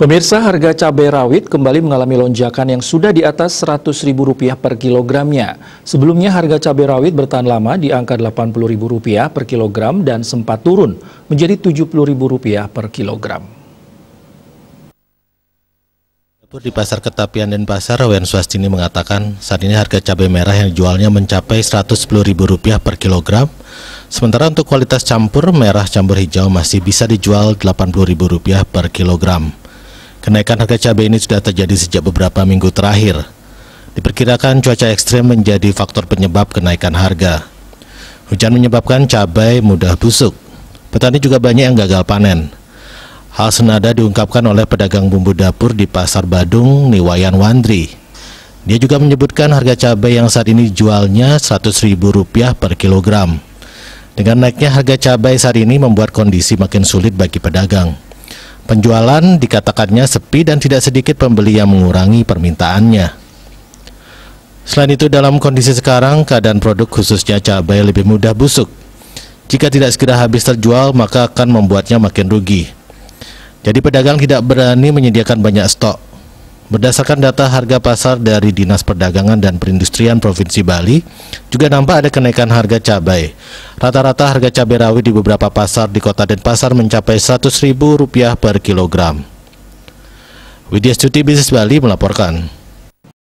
Pemirsa, harga cabai rawit kembali mengalami lonjakan yang sudah di atas Rp100.000 per kilogramnya. Sebelumnya harga cabai rawit bertahan lama di angka Rp80.000 per kilogram dan sempat turun menjadi Rp70.000 per kilogram. Di Pasar Ketapian dan Pasar, Wen Swastini mengatakan saat ini harga cabai merah yang dijualnya mencapai Rp110.000 per kilogram. Sementara untuk kualitas campur, merah campur hijau masih bisa dijual Rp80.000 per kilogram. Kenaikan harga cabai ini sudah terjadi sejak beberapa minggu terakhir. Diperkirakan cuaca ekstrim menjadi faktor penyebab kenaikan harga. Hujan menyebabkan cabai mudah busuk. Petani juga banyak yang gagal panen. Hal senada diungkapkan oleh pedagang bumbu dapur di Pasar Badung, Niwayan Wandri. Dia juga menyebutkan harga cabai yang saat ini jualnya Rp100.000 per kilogram. Dengan naiknya harga cabai saat ini membuat kondisi makin sulit bagi pedagang. Penjualan dikatakannya sepi dan tidak sedikit pembeli yang mengurangi permintaannya. Selain itu dalam kondisi sekarang keadaan produk khususnya cabai lebih mudah busuk. Jika tidak segera habis terjual maka akan membuatnya makin rugi. Jadi pedagang tidak berani menyediakan banyak stok Berdasarkan data harga pasar dari Dinas Perdagangan dan Perindustrian Provinsi Bali, juga nampak ada kenaikan harga cabai. Rata-rata harga cabai rawit di beberapa pasar di kota Denpasar mencapai Rp100.000 per kilogram. Widya Stuti Bisnis Bali melaporkan.